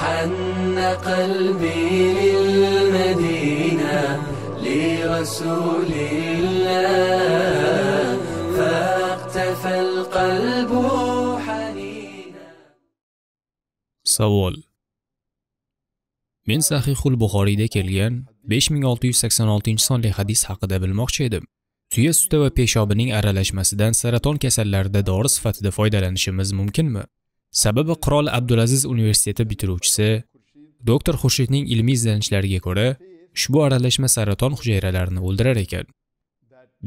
حن قلبي للمدينة لرسول الله فاقتفى القلب حنينا سوال men sahihul buxoriyda kelgan 5686-sonli hadis haqida bilmoqchi edim tuya suti va peshobining aralashmasidan saraton kasallarida dori sifatida foydalanishimiz mumkinmi sababi qirol abdulaziz universiteti bitiruvchisi doktor xurshidning ilmiy izlanishlariga ko'ra ushbu aralashma saraton hujayralarini o'ldirar ekan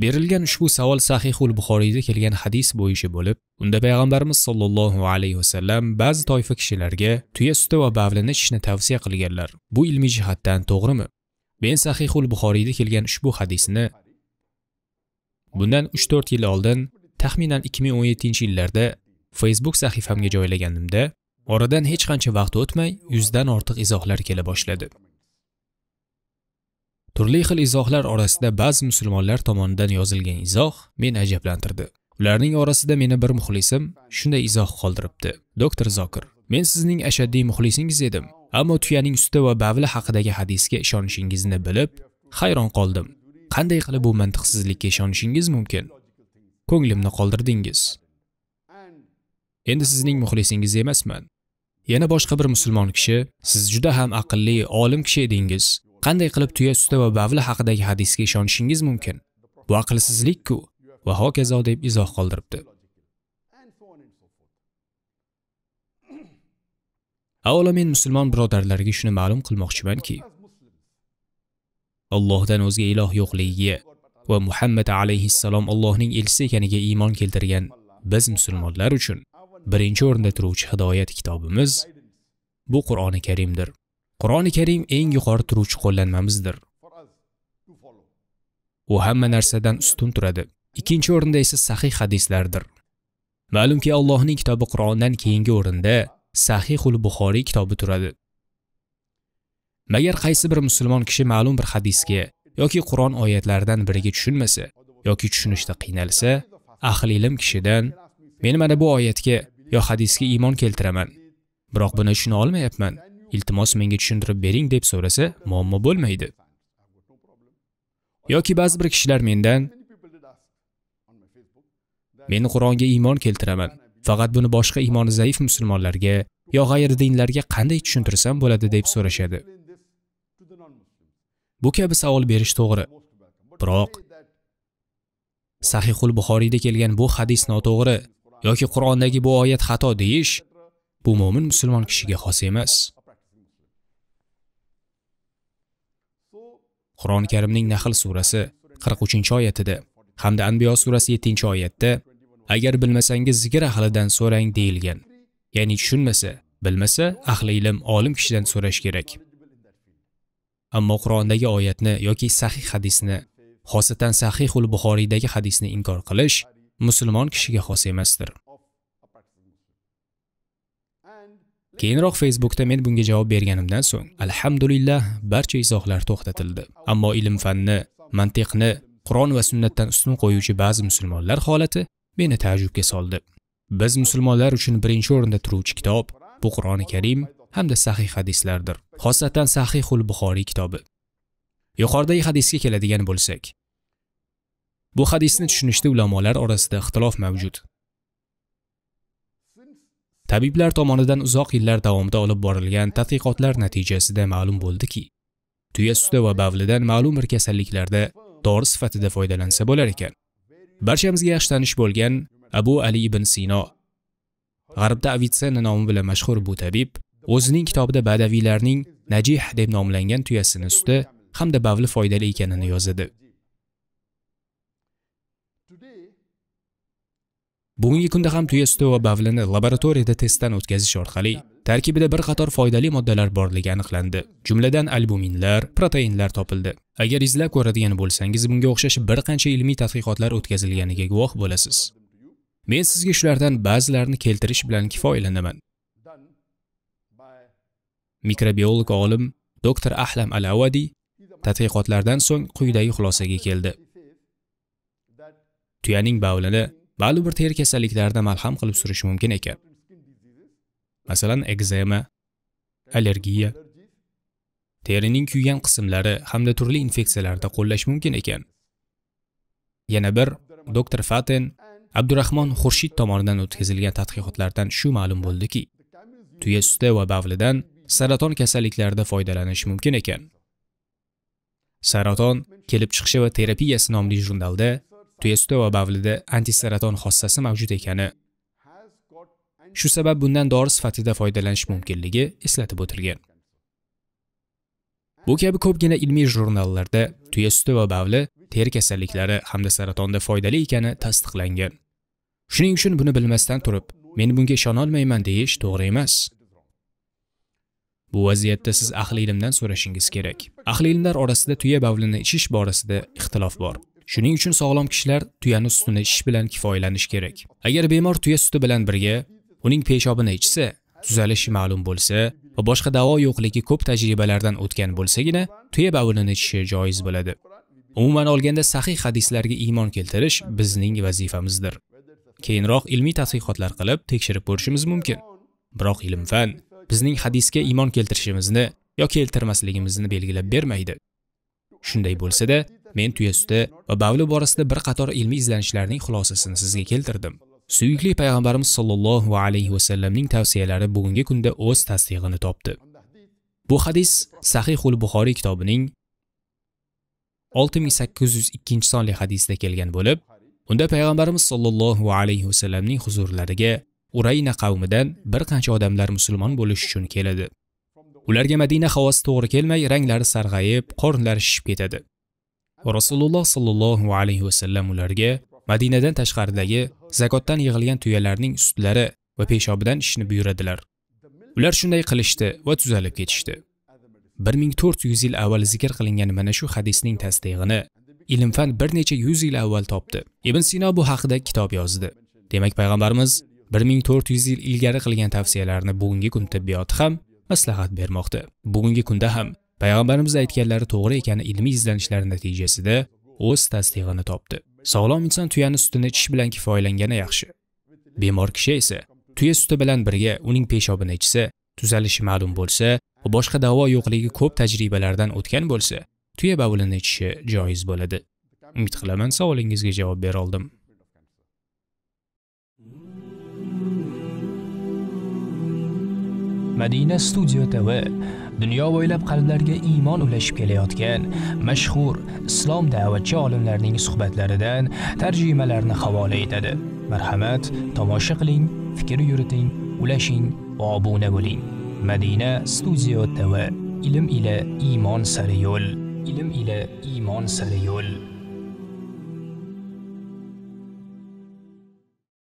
berilgan ushbu savol sahihul buxoriyda kelgan hadis bo'yicha bo'lib unda payg'ambarimiz sollallohu alayhi vasallam ba'zi toifa kishilarga tuya suti va bavlini ichishni tavsiya qilganlar bu ilmiy jihatdan to'g'rimi men sahihul buxoriyda kelgan ushbu hadisni bundan 3-4 yil oldin taxminan 2017 yillarda Facebook sahifamga joylaganimda oradan hech qancha vaqt o'tmay 100 dan ortiq izohlar kela boshladi. Turli xil izohlar orasida ba'zi musulmonlar tomonidan yozilgan izoh meni ajablantirdi. Ularning orasida meni bir muxlisim shunday izoh qoldiribdi. Doktor Zokir, men sizning ashaddiy muxlisingiz edim, ammo tuyaning suti va bavli haqidagi hadisga ishonishingizni bilib, hayron qoldim. Qanday qilib bu mantiqsizlikka ishonishingiz mumkin? Ko'nglimni qoldirdingiz. endi sizning muxlisingiz emasman yana boshqa bir musulmon kishi siz juda ham aqlli olim kishi edingiz qanday qilib tuya suti va bavli haqidagi hadisga ishonishingiz mumkin bu aqlsizlikku va hokazo deb izoh qoldiribdi avvalo men musulmon birodarlarga shuni ma'lum qilmoqchimanki allohdan o'zga iloh yo'qligiga va muhammad alayhissalom allohning elchisi ekaniga iymon keltirgan biz musulmonlar uchun birinchi o'rinda turuvchi hidoyat kitobimiz bu qur'oni karimdir qur'oni karim eng yuqori turuvchi qo'llanmamizdir u hamma narsadan ustun turadi ikkinchi o'rinda esa sahih hadislardir ma'lumki allohning kitobi qur'ondan keyingi o'rinda sahihul buxoriy kitobi turadi magar qaysi bir musulmon kishi ma'lum bir hadisga yoki qur'on oyatlaridan biriga tushunmasa yoki tushunishda qiynalsa ahli ilm kishidan meni mana bu oyatga yo hadisga iymon keltiraman biroq buni tushuna olmayapman iltimos menga tushuntirib bering deb so'rasa muammo bo'lmaydi yoki ba'zi bir kishilar mendan men qur'onga iymon keltiraman faqat buni boshqa iymoni zaif musulmonlarga yo dinlarga qanday tushuntirsam bo'ladi deb so'rashadi bu kabi savol berish to'g'ri biroq sahihul buxoriyda kelgan bu hadis noto'g'ri yoki Qur'ondagi bu oyat xato deyish bu mo'min musulmon kishiga xos emas. Qur'oni Karimning Nahl surasi 43-oyatida hamda Anbiyo surasi 7-oyatda agar bilmasangiz zikr ahlidan so'rang deyilgan. Ya'ni tushunmasa, bilmasa ahli ilm, olim kishidan so'rash kerak. Ammo Qur'ondagi oyatni yoki sahih hadisni, xosatan Sahihul Buxoriydagi hadisni inkor qilish musulmon kishiga xos emasdir keyinroq facebookda men bunga javob berganimdan so'ng alhamdulillah barcha izohlar to'xtatildi ammo ilm fanni mantiqni qur'on va sunnatdan ustun qo'yuvchi ba'zi musulmonlar holati meni taajjubga soldi biz musulmonlar uchun birinchi o'rinda turuvchi kitob bu qur'oni karim hamda sahih hadislardir xosatan sahihul buxoriy kitobi yuqoridagi hadisga keladigan bo'lsak Bu hadisni tushunishda ulamolar orasida ixtilof mavjud. Tabiblar tomonidan uzoq yillar davomida olib borilgan tadqiqotlar natijasida ma'lum bo'ldiki, tuya suti va bavlidan ma'lum bir kasalliklarda dori sifatida foydalansa bo'lar ekan. Barchamizga yaxshi tanish bo'lgan Abu Ali ibn Sino G'arbda Avitsenna nomi bilan mashhur bu tabib o'zining kitobida badaviylarning najih deb nomlangan tuyasini suti hamda bavli foydali ekanini yozadi. bugungi kunda ham tuya suti va bavlini laboratoriyada testdan o'tkazish orqali tarkibida bir qator foydali moddalar borligi aniqlandi jumladan albuminlar proteinlar topildi agar izlab ko'radigan bo'lsangiz bunga o'xshash bir qancha ilmiy tadqiqotlar o'tkazilganiga guvoh bo'lasiz men sizga shulardan ba'zilarini keltirish bilan kifoyalanaman mikrobiolog olim doktor ahlam al avadi tadqiqotlardan so'ng quyidagi xulosaga keldi tuyaning bavlini ba'zi bir teri kasalliklarida malham qilib surishi mumkin ekan masalan ekzema allergiya terining kuygan qismlari hamda turli infeksiyalarda qo'llash mumkin ekan yana bir doktor faten abdurahmon xurshid tomonidan o'tkazilgan tadqiqotlardan shu ma'lum bo'ldiki tuya suti va bavlidan saraton kasalliklarida foydalanish mumkin ekan saraton kelib chiqishi va terapiyasi nomli jurnalda tuya suti va bavlida antisaraton xossasi mavjud ekani shu sabab bundan dori sifatida foydalanish mumkinligi eslatib o'tilgan bu kabi ko'pgina ilmiy jurnallarda tuya suti va bavli teri kasalliklari hamda saratonda foydali ekani tasdiqlangan shuning uchun buni bilmasdan turib men bunga ishonolmayman deyish to'g'ri emas bu vaziyatda siz ahli ilmdan so'rashingiz kerak ahli ilmlar orasida tuya bavlini ichish borasida ixtilof bor Shuning uchun sog'lom kishilar tuyani sutini ichish bilan kifoyalanish kerak. Agar bemor tuya suti bilan birga uning peshobini ichsa, tuzalishi ma'lum bo'lsa va boshqa davo yo'qligi ko'p tajribalardan o'tgan bo'lsagina tuya bavlini ichishi joiz bo'ladi. Umuman olganda sahih hadislarga iymon keltirish bizning vazifamizdir. Keyinroq ilmiy tadqiqotlar qilib tekshirib ko'rishimiz mumkin. Biroq ilm-fan bizning hadisga iymon keltirishimizni yoki keltirmasligimizni belgilab bermaydi. Shunday bo'lsa-da, men tuyasuti va bavli borasida bir qator ilmiy izlanishlarning xulosasini sizga keltirdim suyukli payg'ambarimiz sollallohu alayhi vasallamning tavsiyalari bugungi kunda o'z tasdig'ini topdi bu hadis sahihul buxoriy kitobining 6802 sonli hadisda kelgan bo'lib unda payg'ambarimiz sollallohu alayhi vasallamning huzurlariga urayna qavmidan bir qancha odamlar musulmon bo'lish uchun keladi ularga madina havosi to'g'ri kelmay ranglari sarg'ayib qornlari shishib ketadi va rasululloh sollallohu alayhi vasallam ularga madinadan tashqaridagi zakotdan yig'ilgan tuyalarning sutlari va peshobidan ishni buyuradilar ular shunday qilishdi va tuzalib ketishdi 1400 yil avval zikr qilingan mana shu hadisning tasdig'ini ilm fan bir necha yuz yil avval topdi ibn sino bu haqida kitob yozdi demak payg'ambarimiz 1400 yil ilgari qilgan tavsiyalarni bugungi kun tibbiyoti ham maslahat bermoqda bugungi kunda ham payg'ambarimiz aytganlari to'g'ri ekani ilmiy izlanishlar natijasida o'z tasdig'ini topdi sog'lom inson tuyani sutini ichish bilan kifoyalangani yaxshi bemor kishi esa tuya suti bilan birga uning peshobini ichsa tuzalishi ma'lum bo'lsa va boshqa davo yo'qligi ko'p tajribalardan o'tgan bo'lsa tuya bavulini ichishi joiz bo'ladi umid qilaman savolingizga javob bera oldim madina studio tv dunyo bo'ylab qalblarga iymon ulashib kelayotgan mashhur islom da'vatchi olimlarning suhbatlaridan tarjimalarni havola etadi marhamat tomosha qiling fikr yuriting ulashing va obuna bo'ling madina studio tv ilm ila iymon sari yo'l ilm ila iymon sari yo'l